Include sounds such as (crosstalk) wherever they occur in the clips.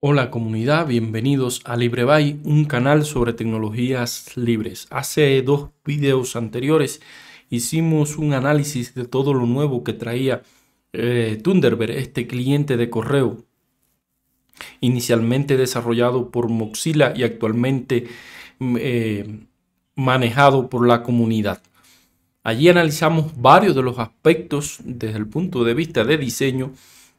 Hola comunidad, bienvenidos a LibreBay, un canal sobre tecnologías libres. Hace dos videos anteriores hicimos un análisis de todo lo nuevo que traía eh, Thunderbird, este cliente de correo, inicialmente desarrollado por Mozilla y actualmente mm, eh, manejado por la comunidad. Allí analizamos varios de los aspectos desde el punto de vista de diseño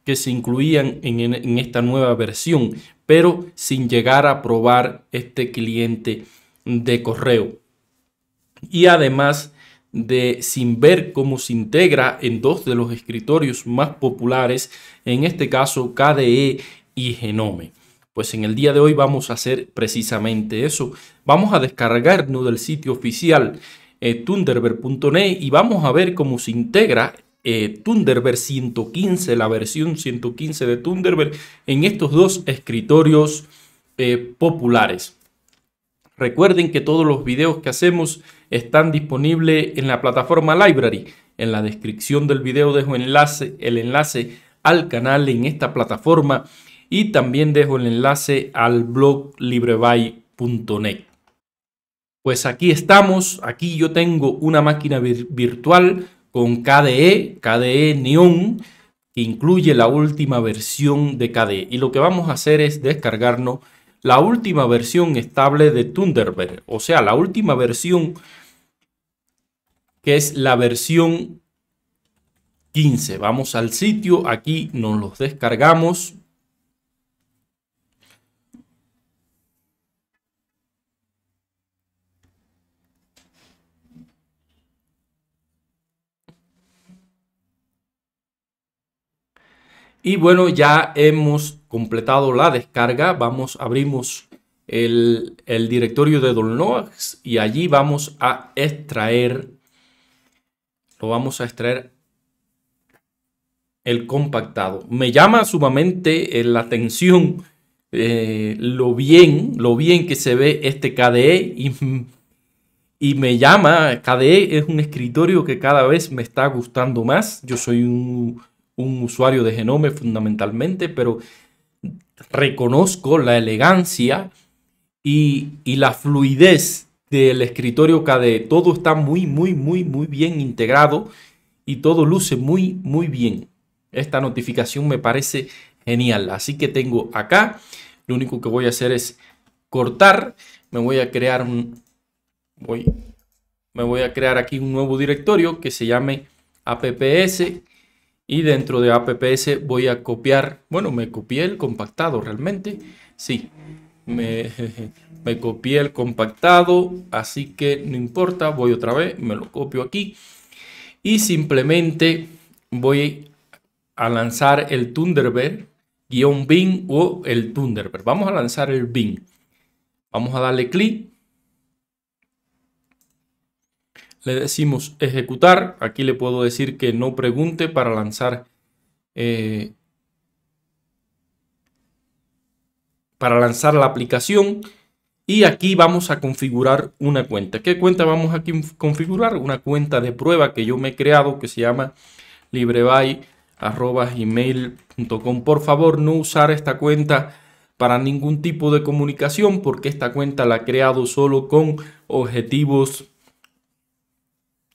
que se incluían en, esta nueva versión, pero sin llegar a probar este cliente de correo. Y además de sin ver cómo se integra en dos de los escritorios más populares, en este caso KDE y Genome. Pues en el día de hoy vamos a hacer precisamente eso. Vamos a descargarnos del sitio oficial eh, thunderbird.net y vamos a ver cómo se integra eh, Thunderbird 115, la versión 115 de Thunderbird, en estos dos escritorios eh, populares. Recuerden que todos los videos que hacemos están disponibles en la plataforma Library. En la descripción del video dejo enlace, el enlace al canal en esta plataforma y también dejo el enlace al blog libreby.net Pues aquí estamos, aquí yo tengo una máquina virtual con KDE, KDE Neon, que incluye la última versión de KDE. Y lo que vamos a hacer es descargarnos la última versión estable de Thunderbird, o sea, la última versión que es la versión 15. Vamos al sitio, aquí nos los descargamos. Y bueno, ya hemos completado la descarga. Vamos, abrimos el, directorio de Dolnox y allí vamos a extraer, lo vamos a extraer el compactado. Me llama sumamente eh, la atención eh, lo bien, lo bien que se ve este KDE y, y me llama, KDE es un escritorio que cada vez me está gustando más. Yo soy un un usuario de Genome fundamentalmente, pero reconozco la elegancia y, la fluidez del escritorio KDE. Todo está muy, muy, muy, muy bien integrado y todo luce muy, muy bien. Esta notificación me parece genial. Así que tengo acá, lo único que voy a hacer es cortar. Me voy a crear un... Voy, me voy a crear aquí un nuevo directorio que se llame apps y dentro de APPS voy a copiar, bueno, me copié el compactado realmente, sí, (laughs) me, copié el compactado, así que no importa, voy otra vez, me lo copio aquí y simplemente voy a lanzar el Thunderbird guión bin o el Thunderbird. Vamos a lanzar el Bing, Vamos a darle clic Le decimos ejecutar. Aquí le puedo decir que no pregunte para lanzar eh, para lanzar la aplicación. Y aquí vamos a configurar una cuenta. ¿Qué cuenta vamos a configurar? Una cuenta de prueba que yo me he creado que se llama libreby.com. Por favor, no usar esta cuenta para ningún tipo de comunicación porque esta cuenta la he creado solo con objetivos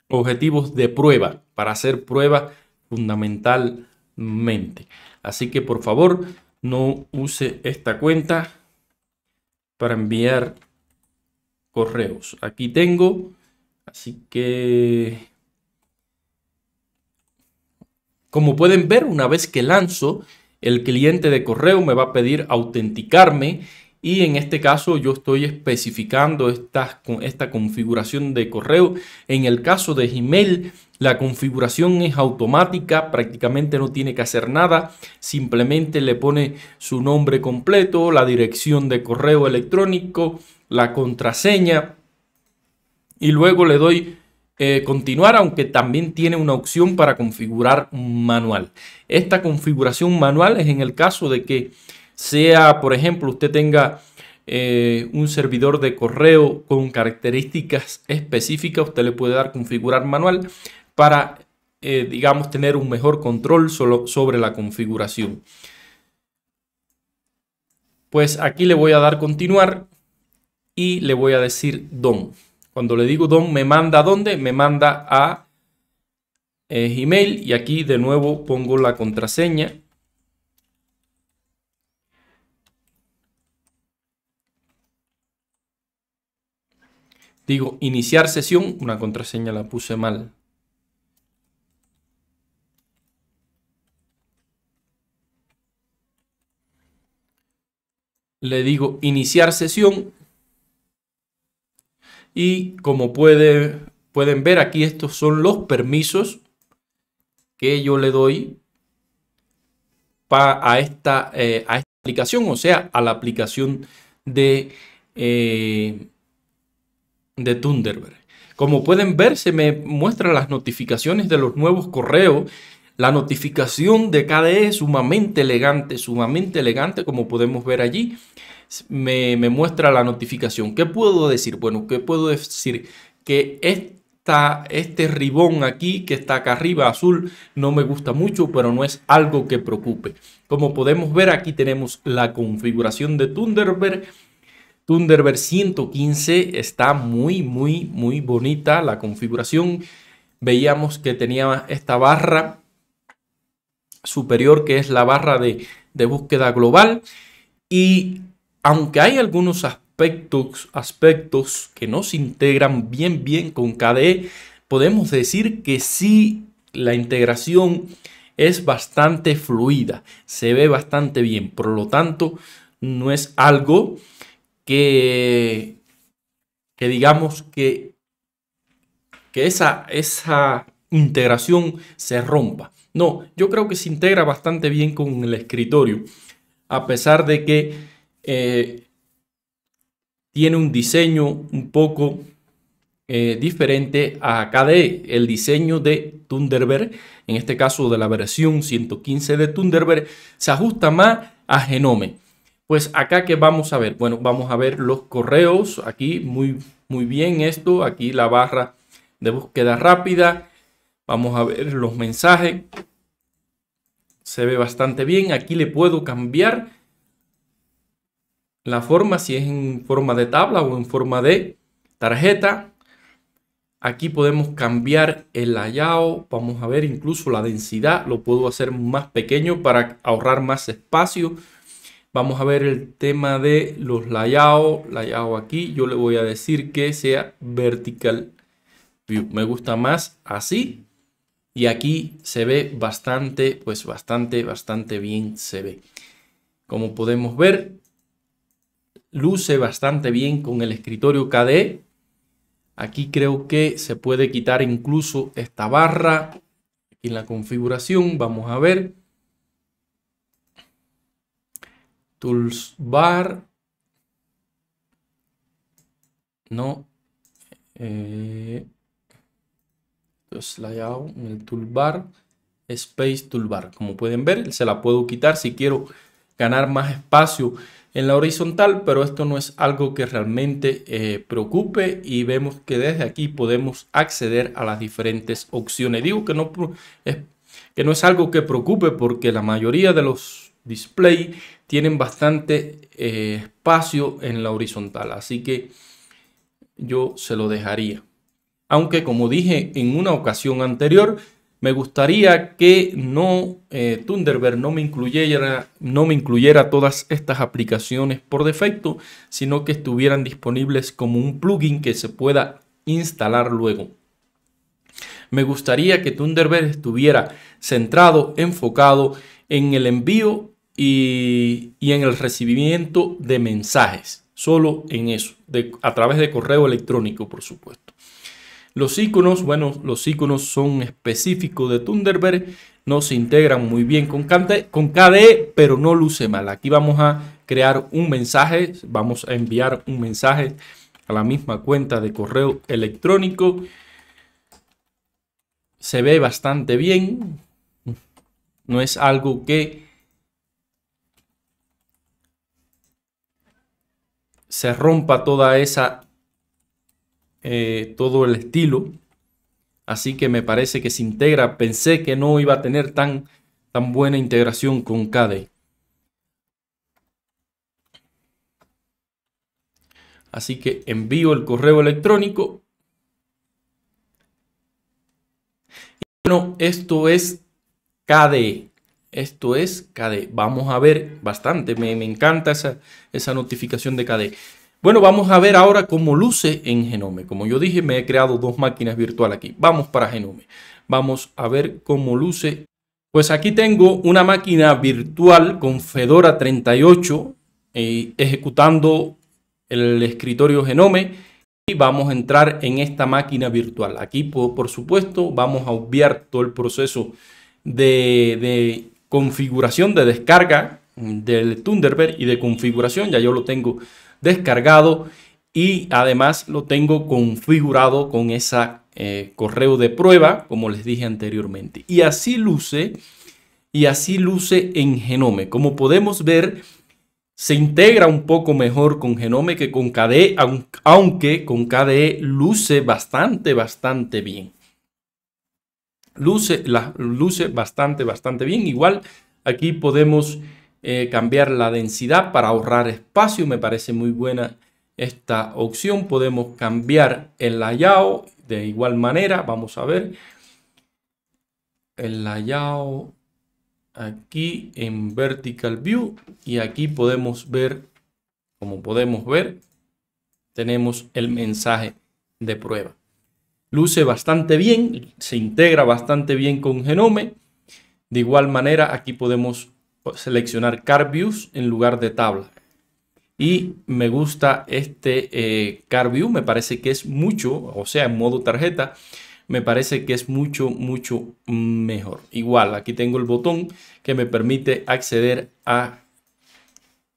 objetivos de prueba, para hacer prueba fundamentalmente. Así que por favor, no use esta cuenta para enviar correos. Aquí tengo, así que... Como pueden ver, una vez que lanzo, el cliente de correo me va a pedir autenticarme y en este caso yo estoy especificando esta, esta configuración de correo. En el caso de Gmail, la configuración es automática, prácticamente no tiene que hacer nada, simplemente le pone su nombre completo, la dirección de correo electrónico, la contraseña y luego le doy eh, continuar, aunque también tiene una opción para configurar manual. Esta configuración manual es en el caso de que sea, por ejemplo, usted tenga eh, un servidor de correo con características específicas, usted le puede dar configurar manual para, eh, digamos, tener un mejor control sobre la configuración. Pues aquí le voy a dar continuar y le voy a decir DOM. Cuando le digo DOM, me manda a dónde? Me manda a eh, Gmail y aquí de nuevo pongo la contraseña Digo, iniciar sesión, una contraseña la puse mal. Le digo iniciar sesión. Y como pueden ver aquí, estos son los permisos que yo le doy a esta, eh, a esta aplicación, o sea, a la aplicación de... Eh, de Thunderbird. Como pueden ver, se me muestra las notificaciones de los nuevos correos. La notificación de KDE es sumamente elegante, sumamente elegante, como podemos ver allí. Me, muestra la notificación. ¿Qué puedo decir? Bueno, ¿qué puedo decir? Que esta, este ribón aquí, que está acá arriba azul, no me gusta mucho, pero no es algo que preocupe. Como podemos ver, aquí tenemos la configuración de Thunderbird Thunderbird 115 está muy, muy, muy bonita la configuración. Veíamos que tenía esta barra superior que es la barra de, búsqueda global. Y aunque hay algunos aspectos, aspectos que no se integran bien, bien con KDE, podemos decir que sí la integración es bastante fluida, se ve bastante bien. Por lo tanto, no es algo que, digamos que, que esa, esa integración se rompa. No, yo creo que se integra bastante bien con el escritorio, a pesar de que eh, tiene un diseño un poco eh, diferente a KDE. El diseño de Thunderbird, en este caso de la versión 115 de Thunderbird, se ajusta más a Genome. Pues acá que vamos a ver, bueno, vamos a ver los correos, aquí muy, muy bien esto, aquí la barra de búsqueda rápida, vamos a ver los mensajes, se ve bastante bien, aquí le puedo cambiar la forma, si es en forma de tabla o en forma de tarjeta, Aquí podemos cambiar el layout, vamos a ver incluso la densidad, lo puedo hacer más pequeño para ahorrar más espacio. Vamos a ver el tema de los layout, layout aquí. Yo le voy a decir que sea vertical view. Me gusta más así. Y aquí se ve bastante, pues bastante, bastante bien se ve. Como podemos ver, luce bastante bien con el escritorio KDE. Aquí creo que se puede quitar incluso esta barra. Aquí en la configuración, vamos a ver. toolbar. No. Eh, es en el toolbar, space toolbar. Como pueden ver, se la puedo quitar si quiero ganar más espacio en la horizontal, pero esto no es algo que realmente eh, preocupe y vemos que desde aquí podemos acceder a las diferentes opciones. Digo que no, que no es algo que preocupe porque la mayoría de los display tienen bastante eh, espacio en la horizontal, así que yo se lo dejaría. Aunque como dije en una ocasión anterior, me gustaría que no eh, Thunderbird no me, incluyera, no me incluyera todas estas aplicaciones por defecto, sino que estuvieran disponibles como un plugin que se pueda instalar luego. Me gustaría que Thunderbird estuviera centrado, enfocado en el envío y, en el recibimiento de mensajes, solo en eso, a través de correo electrónico, por supuesto. Los iconos, bueno, los iconos son específicos de Thunderbird, no se integran muy bien con, con KDE, pero no luce mal. Aquí vamos a crear un mensaje, vamos a enviar un mensaje a la misma cuenta de correo electrónico. Se ve bastante bien, no es algo que se rompa toda esa, eh, todo el estilo. Así que me parece que se integra. Pensé que no iba a tener tan, tan buena integración con KDE. Así que envío el correo electrónico. Y bueno, esto es KDE. Esto es KDE. Vamos a ver bastante. Me, encanta esa, notificación de KDE. Bueno, vamos a ver ahora cómo luce en Genome. Como yo dije, me he creado dos máquinas virtuales aquí. Vamos para Genome. Vamos a ver cómo luce. Pues aquí tengo una máquina virtual con Fedora 38 eh, ejecutando el escritorio Genome y vamos a entrar en esta máquina virtual. Aquí, por, supuesto, vamos a obviar todo el proceso de configuración de descarga del Thunderbird y de configuración. Ya yo lo tengo descargado y además lo tengo configurado con esa eh, correo de prueba, como les dije anteriormente. Y así luce, y así luce en Genome. Como podemos ver, se integra un poco mejor con Genome que con KDE, aunque con KDE luce bastante, bastante bien. Luce, la, bastante, bastante bien. Igual aquí podemos eh, cambiar la densidad para ahorrar espacio. Me parece muy buena esta opción. Podemos cambiar el layout de igual manera. Vamos a ver. El layout aquí en vertical view y aquí podemos ver como podemos ver tenemos el mensaje de prueba luce bastante bien, se integra bastante bien con Genome. De igual manera, aquí podemos seleccionar Views en lugar de tabla. Y me gusta este Car eh, CarView, me parece que es mucho, o sea, en modo tarjeta, me parece que es mucho, mucho mejor. Igual, aquí tengo el botón que me permite acceder a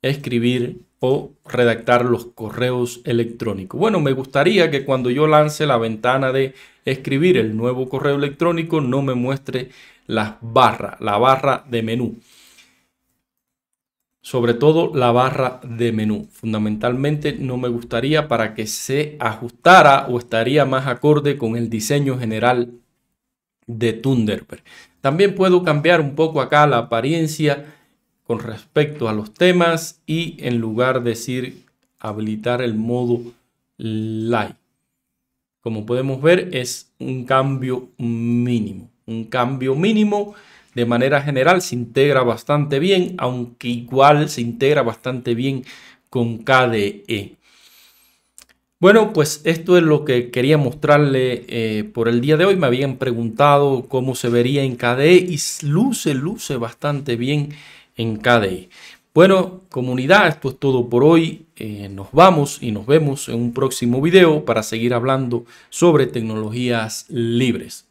escribir o redactar los correos electrónicos. Bueno, me gustaría que cuando yo lance la ventana de escribir el nuevo correo electrónico no me muestre las barras, la barra de menú. Sobre todo la barra de menú. Fundamentalmente no me gustaría para que se ajustara o estaría más acorde con el diseño general de Thunderbird. También puedo cambiar un poco acá la apariencia con respecto a los temas y en lugar de decir habilitar el modo light. Como podemos ver es un cambio mínimo, un cambio mínimo de manera general se integra bastante bien, aunque igual se integra bastante bien con KDE. Bueno, pues esto es lo que quería mostrarle eh, por el día de hoy. Me habían preguntado cómo se vería en KDE y luce, luce bastante bien en KDE. Bueno, comunidad, esto es todo por hoy. Eh, nos vamos y nos vemos en un próximo video para seguir hablando sobre tecnologías libres.